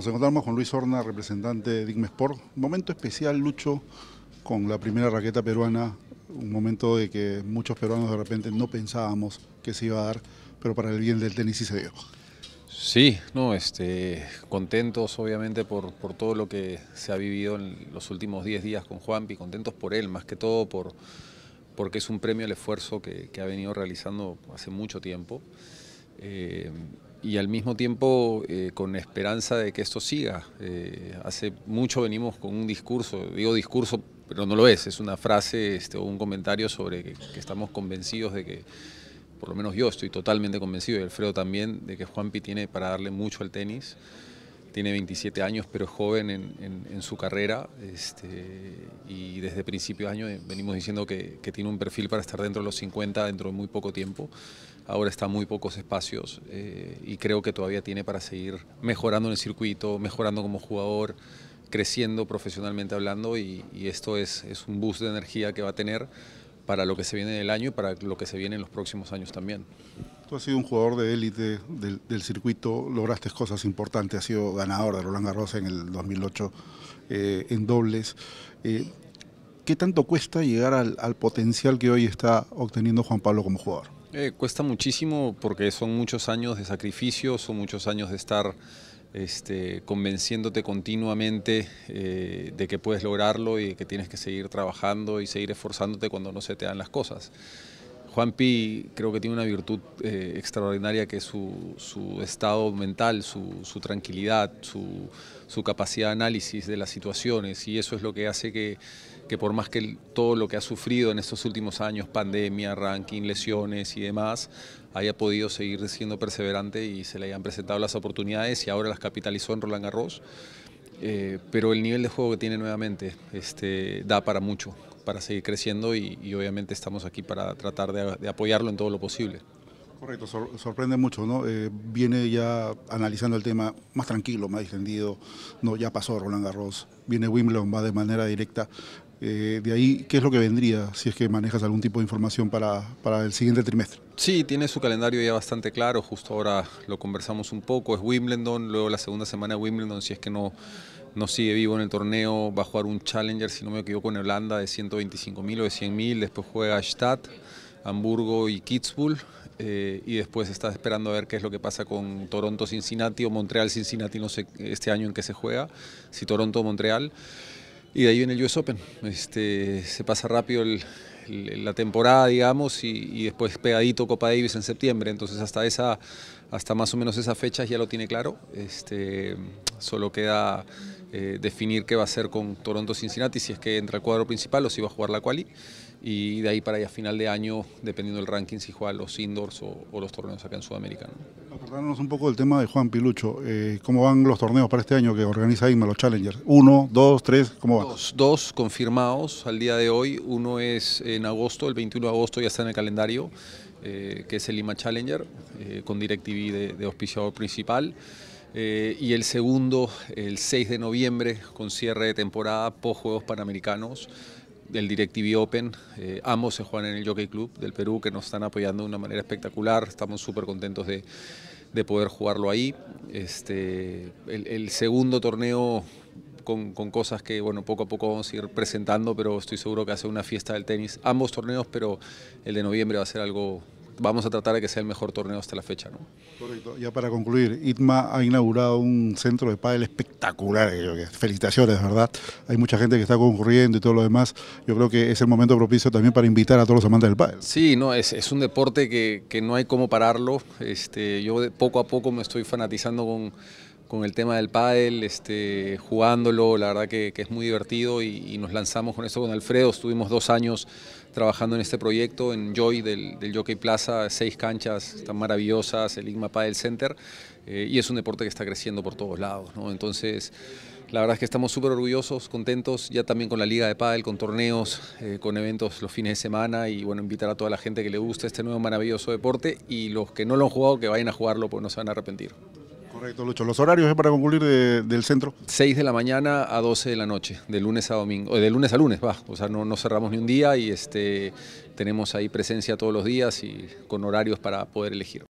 Nos encontramos con Luis Horna, representante de Digme Sport. Momento especial, Lucho, con la primera raqueta peruana. Un momento de que muchos peruanos de repente no pensábamos que se iba a dar, pero para el bien del tenis sí se dio. Sí, no, este, contentos obviamente por, todo lo que se ha vivido en los últimos 10 días con Juanpi, contentos por él, más que todo por, porque es un premio el esfuerzo que, ha venido realizando hace mucho tiempo. Eh, y al mismo tiempo eh, con esperanza de que esto siga. Eh, hace mucho venimos con un discurso, digo discurso, pero no lo es, es una frase este, o un comentario sobre que, estamos convencidos de que, por lo menos yo estoy totalmente convencido, y Alfredo también, de que Juanpi tiene para darle mucho al tenis. Tiene 27 años, pero es joven en, su carrera este, y desde principios de año venimos diciendo que tiene un perfil para estar dentro de los 50 dentro de muy poco tiempo ahora está muy pocos espacios eh, y creo que todavía tiene para seguir mejorando en el circuito, mejorando como jugador, creciendo profesionalmente hablando y, esto es, un boost de energía que va a tener para lo que se viene en el año y para lo que se viene en los próximos años también. Tú has sido un jugador de élite del, circuito, lograste cosas importantes, has sido ganador de Roland Garros en el 2008 eh, en dobles. Eh, ¿Qué tanto cuesta llegar al potencial que hoy está obteniendo Juan Pablo como jugador? Eh, cuesta muchísimo porque son muchos años de sacrificio, son muchos años de estar este, convenciéndote continuamente eh, de que puedes lograrlo y que tienes que seguir trabajando y seguir esforzándote cuando no se te dan las cosas. Juan Juanpi creo que tiene una virtud eh, extraordinaria que es su, estado mental, su, tranquilidad, su, capacidad de análisis de las situaciones y eso es lo que hace que, por más que todo lo que ha sufrido en estos últimos años, pandemia, ranking, lesiones y demás, haya podido seguir siendo perseverante y se le hayan presentado las oportunidades y ahora las capitalizó en Roland Garros. Eh, pero el nivel de juego que tiene nuevamente este, da para mucho para seguir creciendo y, obviamente estamos aquí para tratar de, apoyarlo en todo lo posible. Correcto, sorprende mucho, ¿no? Eh, viene ya analizando el tema más tranquilo, más distendido, ¿no? Ya pasó Roland Garros, viene Wimbledon, va de manera directa. Eh, de ahí, ¿qué es lo que vendría si es que manejas algún tipo de información para, el siguiente trimestre? Sí, tiene su calendario ya bastante claro, justo ahora lo conversamos un poco, es Wimbledon, luego la segunda semana Wimbledon, si es que no no sigue vivo en el torneo, va a jugar un Challenger, si no me equivoco, en Holanda de 125.000 o de 100.000, después juega Stadt, Hamburgo y Kitzbühel, eh, y después está esperando a ver qué es lo que pasa con Toronto-Cincinnati o Montreal-Cincinnati, no sé este año en qué se juega, si Toronto o Montreal, y de ahí viene el US Open, este, se pasa rápido la temporada, digamos, y después pegadito Copa Davis en septiembre, entonces hasta esa hasta más o menos esa fecha ya lo tiene claro. Este, solo queda eh, definir qué va a hacer con Toronto-Cincinnati, si es que entra al cuadro principal o si va a jugar la quali. Y de ahí para allá final de año, dependiendo del ranking, si juega los indoors o, los torneos acá en Sudamérica. ¿no? un poco del tema de Juan Pilucho. Eh, ¿Cómo van los torneos para este año que organiza IMA, los Challengers? ¿Uno, dos, tres? ¿Cómo van? Dos, dos confirmados al día de hoy. Uno es en agosto, el 21 de agosto ya está en el calendario. Eh, que es el Lima Challenger, eh, con DirecTV de, de auspiciador principal. Eh, y el segundo, el 6 de noviembre, con cierre de temporada post Juegos Panamericanos, del DirecTV Open. ambos se juegan en el Jockey Club del Perú, que nos están apoyando de una manera espectacular. Estamos súper contentos de, poder jugarlo ahí. Este, el segundo torneo con, cosas que bueno, poco a poco vamos a ir presentando, pero estoy seguro que hace una fiesta del tenis, ambos torneos, pero el de noviembre va a ser algo vamos a tratar de que sea el mejor torneo hasta la fecha. ¿no? Correcto. Ya para concluir, ITMA ha inaugurado un centro de pádel espectacular. Eh, felicitaciones, ¿verdad? Hay mucha gente que está concurriendo y todo lo demás. Yo creo que es el momento propicio también para invitar a todos los amantes del pádel. Sí, no, es, es un deporte que, que, no hay cómo pararlo. Este, yo poco a poco me estoy fanatizando con con el tema del pádel, este, jugándolo, la verdad que, es muy divertido y, nos lanzamos con esto con Alfredo, estuvimos dos años trabajando en este proyecto, en Joy del, Jockey Plaza, seis canchas tan maravillosas, el Igma Padel Center, eh, y es un deporte que está creciendo por todos lados, entonces la verdad es que estamos súper orgullosos, contentos, ya también con la Liga de Padel, con torneos, eh, con eventos los fines de semana, y bueno, invitar a toda la gente que le gusta este nuevo maravilloso deporte, y los que no lo han jugado que vayan a jugarlo, pues no se van a arrepentir. Correcto, Lucho. ¿Los horarios es para concluir del centro? 6 de la mañana a 12 de la noche, de lunes a domingo, de lunes a lunes, va. O sea, no, no cerramos ni un día y este, tenemos ahí presencia todos los días y con horarios para poder elegir.